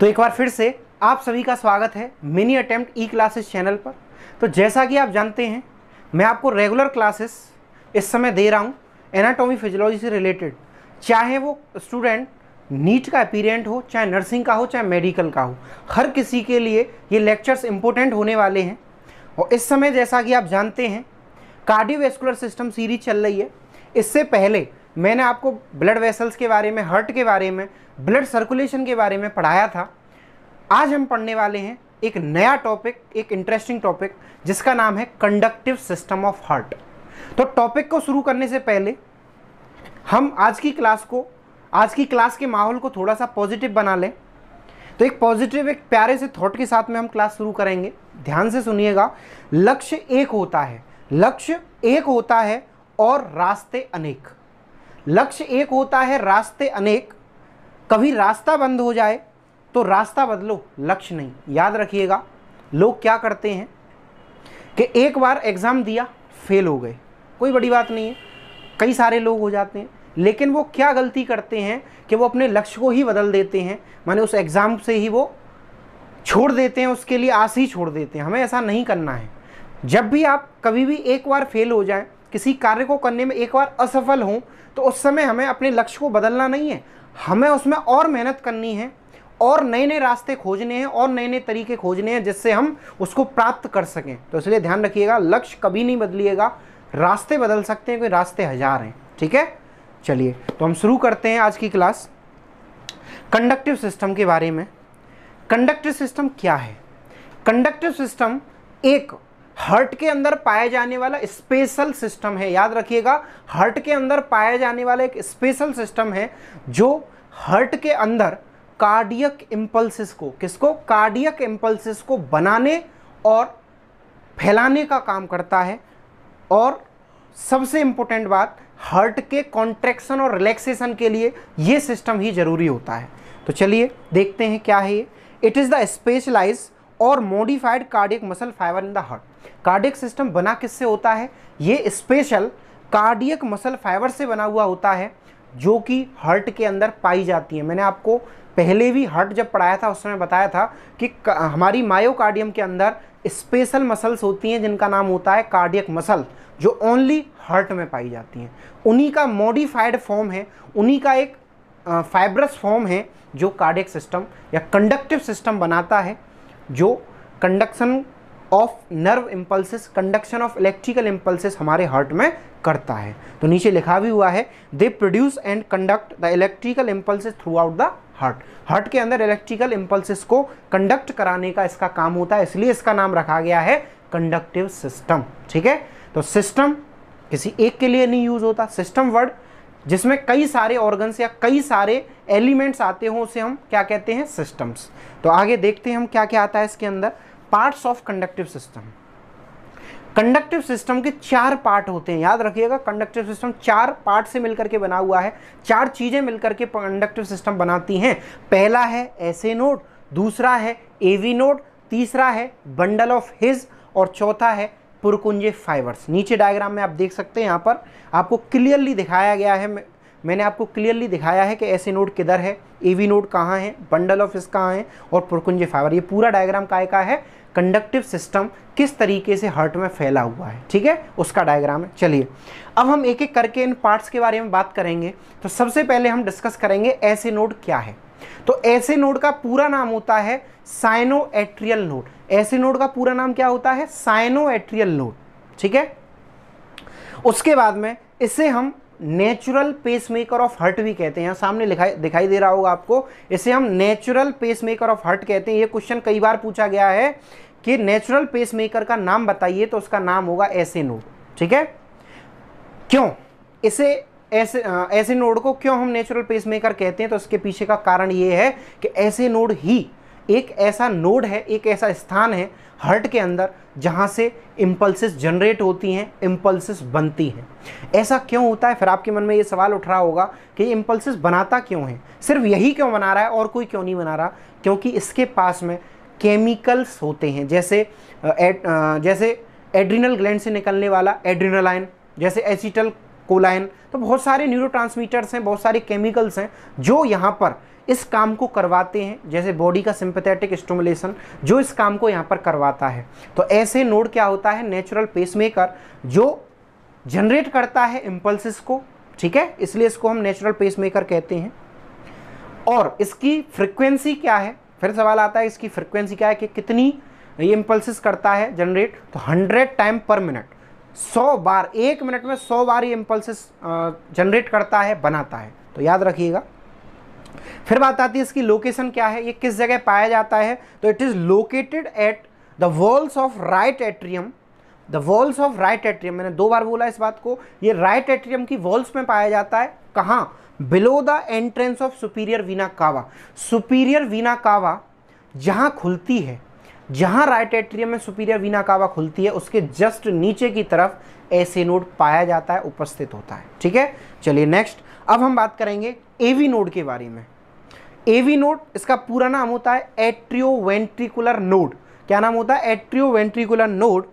तो एक बार फिर से आप सभी का स्वागत है Mini Attempt E classes channel पर तो जैसा कि आप जानते हैं मैं आपको रेगुलर क्लासेस इस समय दे रहा हूँ एनाटॉमी फिजियोलॉजी से रिलेटेड चाहे वो स्टूडेंट नीट का अपीरियंट हो चाहे नर्सिंग का हो चाहे मेडिकल का हो हर किसी के लिए ये लेक्चर्स इंपॉर्टेंट होने वाले हैं और इस समय जैसा कि आप जानते हैं कार्डियोवेस्कुलर सिस्टम सीरीज चल रही है इससे पहले मैंने आपको ब्लड वेसल्स के बारे में हर्ट के बारे में ब्लड सर्कुलेशन के बारे में पढ़ाया था आज हम पढ़ने वाले हैं एक नया टॉपिक एक इंटरेस्टिंग टॉपिक जिसका नाम है कंडक्टिव सिस्टम ऑफ हार्ट तो टॉपिक को शुरू करने से पहले हम आज की क्लास को आज की क्लास के माहौल को थोड़ा सा पॉजिटिव बना लें तो एक पॉजिटिव एक प्यारे से थॉट के साथ में हम क्लास शुरू करेंगे ध्यान से सुनिएगा लक्ष्य एक होता है लक्ष्य एक होता है और रास्ते अनेक लक्ष्य एक होता है रास्ते अनेक कभी रास्ता बंद हो जाए तो रास्ता बदलो लक्ष्य नहीं याद रखिएगा लोग क्या करते हैं कि एक बार एग्ज़ाम दिया फेल हो गए कोई बड़ी बात नहीं है कई सारे लोग हो जाते हैं लेकिन वो क्या गलती करते हैं कि वो अपने लक्ष्य को ही बदल देते हैं माने उस एग्ज़ाम से ही वो छोड़ देते हैं उसके लिए आस ही छोड़ देते हैं हमें ऐसा नहीं करना है जब भी आप कभी भी एक बार फेल हो जाएं किसी कार्य को करने में एक बार असफल हों तो उस समय हमें अपने लक्ष्य को बदलना नहीं है हमें उसमें और मेहनत करनी है और नए नए रास्ते खोजने हैं और नए नए तरीके खोजने हैं जिससे हम उसको प्राप्त कर सकें तो इसलिए ध्यान रखिएगा लक्ष्य कभी नहीं बदलिएगा रास्ते बदल सकते हैं कोई रास्ते हजार हैं ठीक है चलिए तो हम शुरू करते हैं आज की क्लास कंडक्टिव सिस्टम के बारे में कंडक्टिव सिस्टम क्या है कंडक्टिव सिस्टम एक हर्ट के अंदर पाया जाने वाला स्पेशल सिस्टम है याद रखिएगा हर्ट के अंदर पाया जाने वाला एक स्पेशल सिस्टम है जो हर्ट के अंदर कार्डियक इम्पल्सिस को किसको कार्डियक इम्पल्सिस को बनाने और फैलाने का काम करता है और सबसे इम्पोर्टेंट बात हर्ट के कॉन्ट्रैक्शन और रिलैक्सेशन के लिए ये सिस्टम ही ज़रूरी होता है तो चलिए देखते हैं क्या है ये इट इज़ द स्पेशलाइज और modified cardiac muscle fibre in the heart cardiac system बना किससे होता है ये स्पेशल कार्डियक मसल फाइबर से बना हुआ होता है जो कि हर्ट के अंदर पाई जाती है मैंने आपको पहले भी हर्ट जब पढ़ाया था उस समय बताया था कि हमारी मायोकार्डियम के अंदर स्पेशल मसल्स होती हैं जिनका नाम होता है कार्डियक मसल जो ओनली हर्ट में पाई जाती हैं उन्हीं का मॉडिफाइड फॉर्म है उन्हीं का एक फाइब्रस फॉर्म है जो कार्डियक सिस्टम या कंडक्टिव सिस्टम बनाता है जो conduction of nerve impulses conduction of electrical impulses हमारे हार्ट में करता है तो नीचे लिखा भी हुआ है they produce and conduct the electrical impulses throughout the heart heart के अंदर इलेक्ट्रिकल इम्पल्सिस को कंडक्ट कराने का इसका काम होता है इसलिए इसका नाम रखा गया है कंडक्टिव सिस्टम ठीक है तो सिस्टम किसी एक के लिए नहीं यूज़ होता सिस्टम वर्ड जिसमें कई सारे ऑर्गन्स या कई सारे एलिमेंट्स आते हों उसे हम क्या कहते हैं सिस्टम्स तो आगे देखते हैं हम क्या क्या आता है इसके अंदर parts of conductive system conductive system के चार पार्ट होते हैं याद रखिएगा कंडक्टिव सिस्टम चार पार्ट से मिलकर के बना हुआ है चार चीज़ें मिलकर के कंडक्टिव सिस्टम बनाती हैं पहला है ऐसे नोड दूसरा है एवी नोड तीसरा है बंडल ऑफ हिज और चौथा है पुरकुंजे फाइबर्स नीचे डायग्राम में आप देख सकते हैं यहाँ पर आपको क्लियरली दिखाया गया है मैंने आपको क्लियरली दिखाया है कि ऐसे नोड किधर है ए वी नोड कहाँ है बंडल ऑफ इस कहाँ है और पुरकुंजे फाइबर ये पूरा डायग्राम काय का है कंडक्टिव सिस्टम किस तरीके से हर्ट में फैला हुआ है ठीक है उसका डायग्राम है चलिए अब हम एक एक करके इन पार्ट्स के बारे में बात करेंगे तो सबसे पहले हम डिस्कस करेंगे ऐसे नोड क्या है तो ऐसे नोड का पूरा नाम होता है sino atrial node SA node का पूरा नाम क्या होता है साइनो एट्रियल नोड ठीक है उसके बाद में इसे हम नेचुरल पेसमेकर ऑफ हर्ट भी कहते हैं यहाँ सामने लिखाई दिखाई दे रहा होगा आपको इसे हम नेचुरल पेसमेकर ऑफ हर्ट कहते हैं ये क्वेश्चन कई बार पूछा गया है कि नेचुरल पेसमेकर का नाम बताइए तो उसका नाम होगा ऐसे नोड ठीक है क्यों इसे ऐसे ऐसे नोड को क्यों हम नेचुरल पेसमेकर कहते हैं तो उसके पीछे का कारण ये है कि ऐसे नोड ही एक ऐसा नोड है एक ऐसा स्थान है हर्ट के अंदर जहाँ से इम्पल्सिस जनरेट होती हैं इम्पल्सिस बनती हैं ऐसा क्यों होता है फिर आपके मन में ये सवाल उठ रहा होगा कि इम्पल्सिस बनाता क्यों है सिर्फ यही क्यों बना रहा है और कोई क्यों नहीं बना रहा क्योंकि इसके पास में केमिकल्स होते हैं जैसे एड, जैसे एड्रिनल ग्लैंड से निकलने वाला एड्रिनलाइन जैसे एसिटल कोलाइन तो बहुत सारे न्यूरो हैं बहुत सारे केमिकल्स हैं जो यहाँ पर इस काम को करवाते हैं जैसे बॉडी का सिंपथेटिक स्टमुलेशन जो इस काम को यहाँ पर करवाता है तो ऐसे नोड क्या होता है नेचुरल पेसमेकर जो जनरेट करता है इम्पल्सिस को ठीक है इसलिए इसको हम नेचुरल पेसमेकर कहते हैं और इसकी फ्रिक्वेंसी क्या है फिर सवाल आता है इसकी फ्रिक्वेंसी क्या है कि कितनी ये इम्पल्सिस करता है जनरेट तो हंड्रेड टाइम पर मिनट सौ बार एक मिनट में सौ बार ये इम्पल्सेस जनरेट करता है बनाता है तो याद रखिएगा फिर बात आती है इसकी लोकेशन क्या है ये किस जगह पाया जाता है तो it is located at the walls of right atrium the walls of right atrium मैंने दो बार बोला इस बात को ये राइट right एट्रियम की वॉल्स में पाया जाता है कहाँ below the entrance of superior vena cava superior vena cava जहाँ खुलती है जहां राइट एट्रियम में सुपीरियर वीना कावा खुलती है उसके जस्ट नीचे की तरफ ऐसे नोड पाया जाता है उपस्थित होता है ठीक है चलिए नेक्स्ट अब हम बात करेंगे एवी नोड के बारे में एवी नोड इसका पूरा नाम होता है एट्रियोवेंट्रिकुलर नोड क्या नाम होता है एट्रियोवेंट्रिकुलर नोड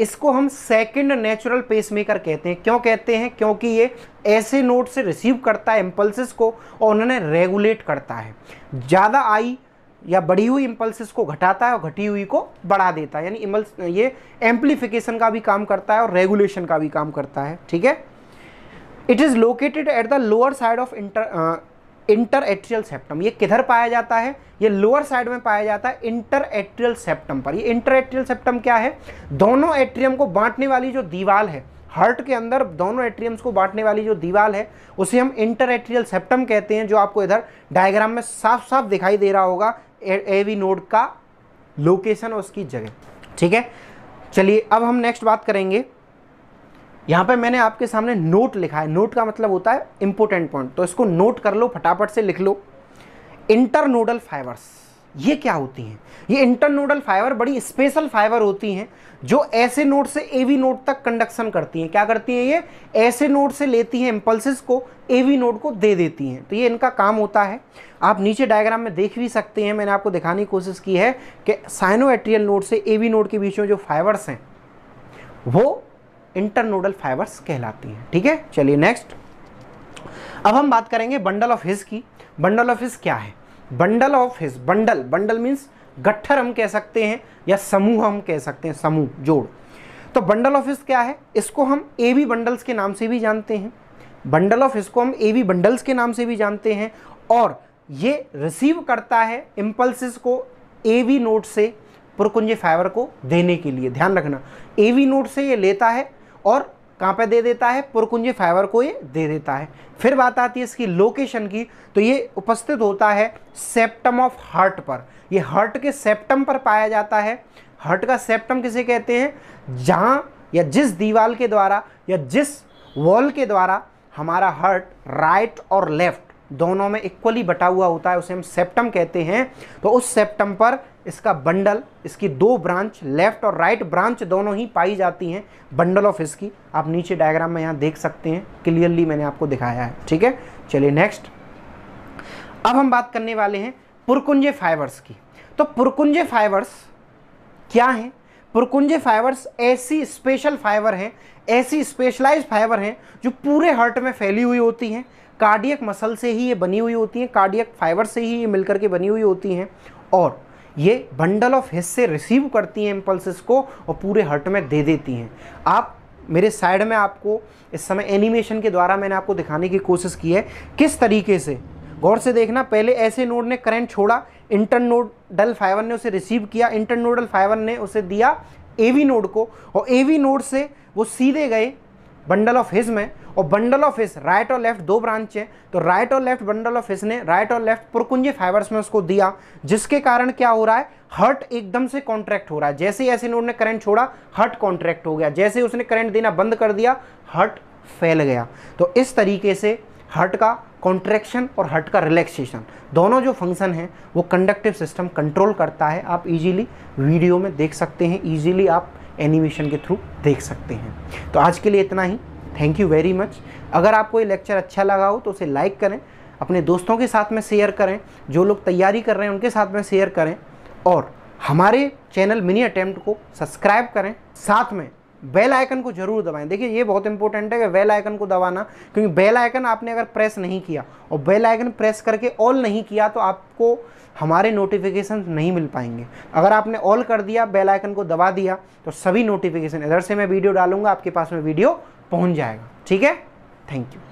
इसको हम सेकंड नेचुरल पेसमेकर कहते हैं क्यों कहते हैं क्योंकि ये ऐसे नोड से रिसीव करता है इम्पल्सिस को और उन्हें रेगुलेट करता है ज़्यादा आई या बढ़ी हुई इम्पल्सिस को घटाता है और घटी हुई को बढ़ा देता है यानी इम्पल्स ये एम्पलीफिकेशन का भी काम करता है और रेगुलेशन का भी काम करता है ठीक है it is located at the lower side of inter inter atrial septum ये किधर पाया जाता है ये लोअर साइड में पाया जाता है इंटर एट्रियल सेप्टम पर ये इंटर एट्रियल सेप्टम क्या है दोनों एट्रियम को बांटने वाली जो दीवाल है हार्ट के अंदर दोनों एट्रियम्स को बांटने वाली जो दीवाल है उसे हम इंटर एट्रियल सेप्टम कहते हैं जो आपको इधर डायग्राम में साफ साफ दिखाई दे रहा होगा ए वी नोड का लोकेशन और उसकी जगह ठीक है चलिए अब हम नेक्स्ट बात करेंगे यहाँ पे मैंने आपके सामने नोट लिखा है नोट का मतलब होता है इंपोर्टेंट पॉइंट तो इसको नोट कर लो फटाफट से लिख लो इंटरनोडल फाइबर्स ये क्या होती हैं ये इंटरनोडल फाइबर बड़ी स्पेशल फाइबर होती हैं जो ऐसे नोड से एवी नोड तक कंडक्शन करती हैं क्या करती हैं ये ऐसे नोड से लेती हैं इम्पल्सिस को एवी नोड को दे देती हैं तो ये इनका काम होता है आप नीचे डायग्राम में देख भी सकते हैं मैंने आपको दिखाने की कोशिश की है कि साइनोएट्रियल नोड से एवी नोड के बीच में जो फाइबर्स हैं वो इंटरनोडल फाइबर्स कहलाती हैं ठीक है चलिए नेक्स्ट अब हम बात करेंगे बंडल ऑफ हिज की बंडल ऑफ हिज क्या है bundle of His bundle bundle means गट्ठर हम कह सकते हैं या समूह हम कह सकते हैं समूह जोड़ तो बंडल ऑफ हिज क्या है इसको हम ए बी बंडल्स के नाम से भी जानते हैं बंडल ऑफ हिज को हम ए बी बंडल्स के नाम से भी जानते हैं और ये रिसीव करता है इम्पल्सिस को ए वी नोट से पुरकुंज फाइबर को देने के लिए ध्यान रखना ए वी नोट से ये लेता है और कहाँ पे दे देता है पुरकुंजी फाइबर को ये दे देता है फिर बात आती है इसकी लोकेशन की तो ये उपस्थित होता है सेप्टम ऑफ हार्ट पर ये हार्ट के सेप्टम पर पाया जाता है हार्ट का सेप्टम किसे कहते हैं जहाँ या जिस दीवाल के द्वारा या जिस वॉल के द्वारा हमारा हार्ट राइट और लेफ्ट दोनों में इक्वली बटा हुआ होता है उसे हम सेप्टम कहते हैं तो उस सेप्टम पर इसका बंडल इसकी दो ब्रांच लेफ्ट और राइट ब्रांच दोनों ही पाई जाती हैं बंडल ऑफ इसकी आप नीचे डायग्राम में यहाँ देख सकते हैं क्लियरली मैंने आपको दिखाया है ठीक है चलिए नेक्स्ट अब हम बात करने वाले हैं पुरकुंजे फाइबर्स की तो पुरकुंजे फाइबर्स क्या हैं पुरकुंजे फाइबर्स ऐसी स्पेशल फाइबर हैं ऐसी स्पेशलाइज फाइबर हैं जो पूरे हर्ट में फैली हुई होती हैं कार्डियक मसल से ही ये बनी हुई होती हैं कार्डियक फाइबर से ही ये मिलकर के बनी हुई होती हैं और ये बंडल ऑफ हिस्से रिसीव करती हैं इम्पल्सिस को और पूरे हर्ट में दे देती हैं आप मेरे साइड में आपको इस समय एनिमेशन के द्वारा मैंने आपको दिखाने की कोशिश की है किस तरीके से गौर से देखना पहले ऐसे नोड ने करंट छोड़ा इंटर नोडल फाइवर ने उसे रिसीव किया इंटर नोडल फाइवर ने उसे दिया एवी नोड को और एवी नोड से वो सीधे गए बंडल ऑफ हिज में और बंडल ऑफ हिज राइट और लेफ्ट दो ब्रांच है तो राइट और लेफ्ट बंडल ऑफ हिज ने राइट और लेफ्ट पुरकुंजी फाइबर्स में उसको दिया जिसके कारण क्या हो रहा है हर्ट एकदम से कॉन्ट्रैक्ट हो रहा है जैसे ही नोड ने करंट छोड़ा हर्ट कॉन्ट्रैक्ट हो गया जैसे ही उसने करंट देना बंद कर दिया हर्ट फैल गया तो इस तरीके से हर्ट का कॉन्ट्रैक्शन और हर्ट का रिलैक्सेशन दोनों जो फंक्शन हैं वो कंडक्टिव सिस्टम कंट्रोल करता है आप इजीली वीडियो में देख सकते हैं इजीली आप एनिमेशन के थ्रू देख सकते हैं तो आज के लिए इतना ही थैंक यू वेरी मच अगर आपको ये लेक्चर अच्छा लगा हो तो उसे लाइक करें अपने दोस्तों के साथ में शेयर करें जो लोग तैयारी कर रहे हैं उनके साथ में शेयर करें और हमारे चैनल मिनी अटैम्प्ट को सब्सक्राइब करें साथ में बेल आइकन को जरूर दबाएं देखिए ये बहुत इंपॉर्टेंट है कि बेल आइकन को दबाना क्योंकि बेल आइकन आपने अगर प्रेस नहीं किया और बेल आइकन प्रेस करके ऑल नहीं किया तो आपको हमारे नोटिफिकेशन नहीं मिल पाएंगे अगर आपने ऑल कर दिया बेल आइकन को दबा दिया तो सभी नोटिफिकेशन इधर से मैं वीडियो डालूंगा आपके पास में वीडियो पहुंच जाएगा ठीक है थैंक यू